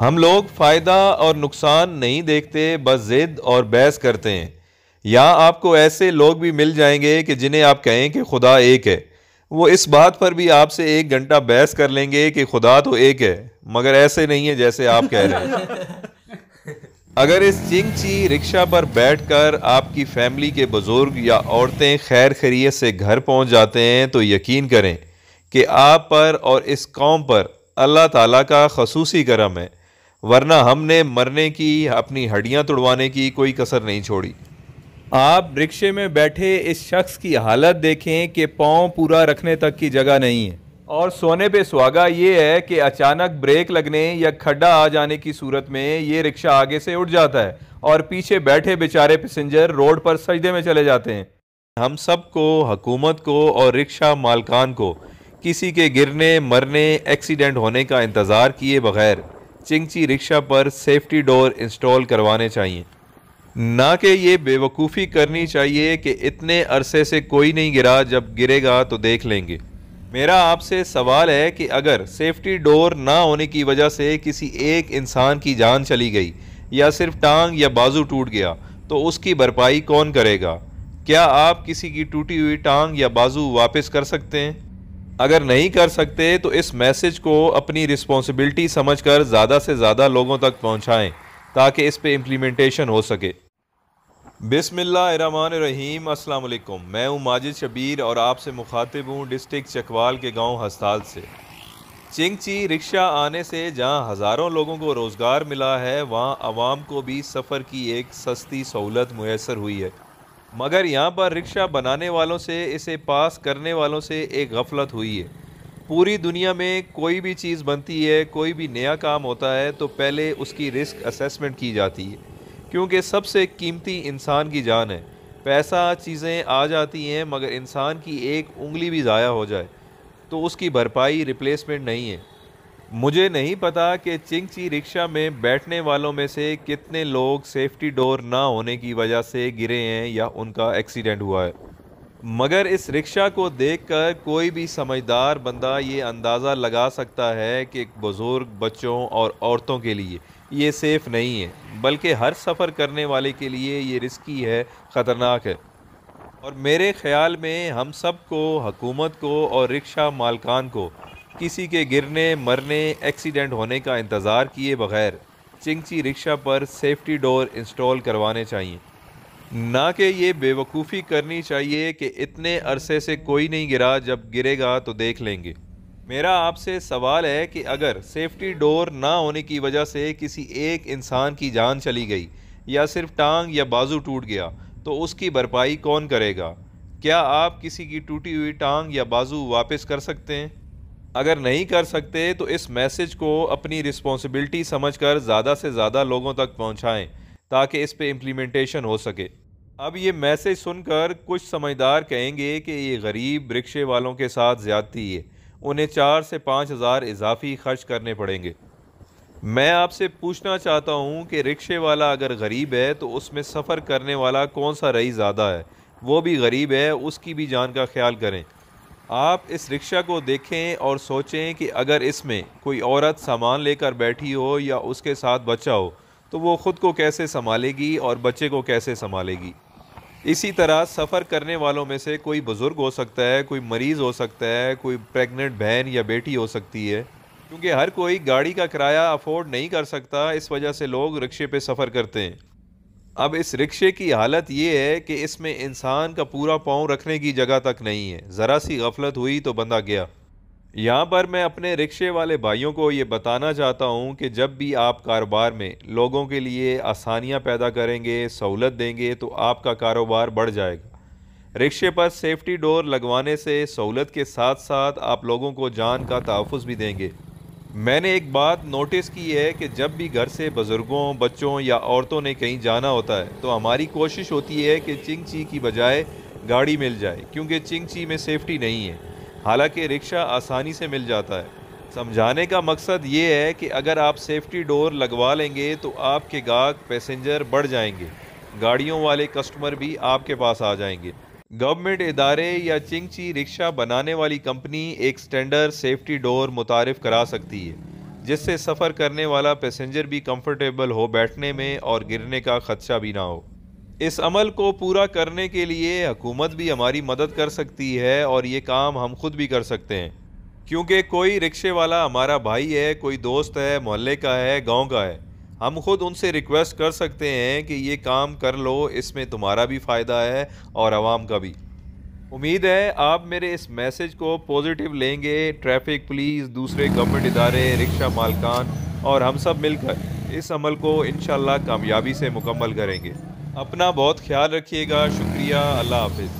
हम लोग फ़ायदा और नुकसान नहीं देखते बस ज़िद और बहस करते हैं यहाँ आपको ऐसे लोग भी मिल जाएंगे कि जिन्हें आप कहें कि खुदा एक है वो इस बात पर भी आपसे एक घंटा बहस कर लेंगे कि खुदा तो एक है मगर ऐसे नहीं है जैसे आप कह रहे हैं अगर इस चिंगची रिक्शा पर बैठकर आपकी फैमिली के बुज़ुर्ग या औरतें खैर खरीत से घर पहुंच जाते हैं तो यकीन करें कि आप पर और इस कौम पर अल्लाह ताला का खसूसी करम है वरना हमने मरने की अपनी हड्डियां तुड़वाने की कोई कसर नहीं छोड़ी आप रिक्शे में बैठे इस शख्स की हालत देखें कि पाँव पूरा रखने तक की जगह नहीं है और सोने पे सुहागा ये है कि अचानक ब्रेक लगने या खड्डा आ जाने की सूरत में ये रिक्शा आगे से उठ जाता है और पीछे बैठे बेचारे पैसेंजर रोड पर सजदे में चले जाते हैं हम सबको हकूमत को और रिक्शा मालकान को किसी के गिरने मरने एक्सीडेंट होने का इंतज़ार किए बगैर चिंगची रिक्शा पर सेफ्टी डोर इंस्टॉल करवाने चाहिए ना कि ये बेवकूफ़ी करनी चाहिए कि इतने अरसे से कोई नहीं गिरा जब गिरेगा तो देख लेंगे मेरा आपसे सवाल है कि अगर सेफ्टी डोर ना होने की वजह से किसी एक इंसान की जान चली गई या सिर्फ टांग या बाजू टूट गया तो उसकी भरपाई कौन करेगा क्या आप किसी की टूटी हुई टांग या बाजू वापस कर सकते हैं अगर नहीं कर सकते तो इस मैसेज को अपनी रिस्पॉन्सिबिलिटी समझकर ज़्यादा से ज़्यादा लोगों तक पहुँचाएँ ताकि इस पर इम्प्लीमेंटेशन हो सके बिसमीम अल्लाम मैं हूँ माजिद शबीर और आपसे मुखातिब हूँ डिस्ट्रिक्ट चकवाल के गांव हस्ताल से चिंगची रिक्शा आने से जहां हज़ारों लोगों को रोज़गार मिला है वहाँ आवाम को भी सफ़र की एक सस्ती सहूलत मैसर हुई है मगर यहाँ पर रिक्शा बनाने वालों से इसे पास करने वालों से एक गफलत हुई है पूरी दुनिया में कोई भी चीज़ बनती है कोई भी नया काम होता है तो पहले उसकी रिस्क असेसमेंट की जाती है क्योंकि सबसे कीमती इंसान की जान है पैसा चीज़ें आ जाती हैं मगर इंसान की एक उंगली भी ज़ाया हो जाए तो उसकी भरपाई रिप्लेसमेंट नहीं है मुझे नहीं पता कि चिंगची रिक्शा में बैठने वालों में से कितने लोग सेफ्टी डोर ना होने की वजह से गिरे हैं या उनका एक्सीडेंट हुआ है मगर इस रिक्शा को देखकर कोई भी समझदार बंदा ये अंदाज़ा लगा सकता है कि बुज़ुर्ग बच्चों और औरतों के लिए ये सेफ़ नहीं है बल्कि हर सफ़र करने वाले के लिए ये रिस्की है ख़तरनाक है और मेरे ख्याल में हम सब को हकूमत को और रिक्शा मालकान को किसी के गिरने मरने एक्सीडेंट होने का इंतज़ार किए बगैर चिंगची रिक्शा पर सेफ्टी डोर इंस्टॉल करवाने चाहिए ना कि ये बेवकूफ़ी करनी चाहिए कि इतने अरसे से कोई नहीं गिरा जब गिरेगा तो देख लेंगे मेरा आपसे सवाल है कि अगर सेफ्टी डोर ना होने की वजह से किसी एक इंसान की जान चली गई या सिर्फ टांग या बाजू टूट गया तो उसकी भरपाई कौन करेगा क्या आप किसी की टूटी हुई टांग या बाजू वापस कर सकते हैं अगर नहीं कर सकते तो इस मैसेज को अपनी रिस्पॉन्सिबिलिटी कर ज़्यादा से ज़्यादा लोगों तक पहुँचाएँ ताकि इस पर इम्प्लीमेंटेशन हो सके अब ये मैसेज सुनकर कुछ समझदार कहेंगे कि ये गरीब रिक्शे वालों के साथ ज़्यादती है उन्हें चार से पाँच हज़ार इजाफी खर्च करने पड़ेंगे मैं आपसे पूछना चाहता हूँ कि रिक्शे वाला अगर गरीब है तो उसमें सफ़र करने वाला कौन सा रही ज़्यादा है वो भी गरीब है उसकी भी जान का ख्याल करें आप इस रिक्शा को देखें और सोचें कि अगर इसमें कोई औरत सामान लेकर बैठी हो या उसके साथ बच्चा हो तो वो ख़ुद को कैसे संभालेगी और बच्चे को कैसे संभालेगी इसी तरह सफ़र करने वालों में से कोई बुज़ुर्ग हो सकता है कोई मरीज़ हो सकता है कोई प्रेग्नेंट बहन या बेटी हो सकती है क्योंकि हर कोई गाड़ी का किराया अफोर्ड नहीं कर सकता इस वजह से लोग रिक्शे पे सफ़र करते हैं अब इस रिक्शे की हालत ये है कि इसमें इंसान का पूरा पाँव रखने की जगह तक नहीं है ज़रा सी गफलत हुई तो बंदा गया यहाँ पर मैं अपने रिक्शे वाले भाइयों को ये बताना चाहता हूँ कि जब भी आप कारोबार में लोगों के लिए आसानियाँ पैदा करेंगे सहूलत देंगे तो आपका कारोबार बढ़ जाएगा रिक्शे पर सेफ्टी डोर लगवाने से सहूलत के साथ साथ आप लोगों को जान का तहफ़ भी देंगे मैंने एक बात नोटिस की है कि जब भी घर से बुज़ुर्गों बच्चों या औरतों ने कहीं जाना होता है तो हमारी कोशिश होती है कि चिंग ची की बजाय गाड़ी मिल जाए क्योंकि चिंग ची में सेफ्टी नहीं है हालांकि रिक्शा आसानी से मिल जाता है समझाने का मकसद ये है कि अगर आप सेफ्टी डोर लगवा लेंगे तो आपके गाहक पैसेंजर बढ़ जाएंगे गाड़ियों वाले कस्टमर भी आपके पास आ जाएंगे गवर्नमेंट इदारे या चिंगची रिक्शा बनाने वाली कंपनी एक स्टैंडर्ड सेफ्टी डोर मुतारफ़ करा सकती है जिससे सफ़र करने वाला पैसेंजर भी कंफर्टेबल हो बैठने में और गिरने का ख़दशा भी ना हो इस अमल को पूरा करने के लिए हुकूमत भी हमारी मदद कर सकती है और ये काम हम खुद भी कर सकते हैं क्योंकि कोई रिक्शे वाला हमारा भाई है कोई दोस्त है मोहल्ले का है गांव का है हम खुद उनसे रिक्वेस्ट कर सकते हैं कि ये काम कर लो इसमें तुम्हारा भी फ़ायदा है और आवाम का भी उम्मीद है आप मेरे इस मैसेज को पॉजिटिव लेंगे ट्रैफिक पुलिस दूसरे गवर्नमेंट इदारे रिक्शा मालकान और हम सब मिलकर इस अमल को इन कामयाबी से मुकम्मल करेंगे अपना बहुत ख्याल रखिएगा शुक्रिया अल्लाह हाफिज़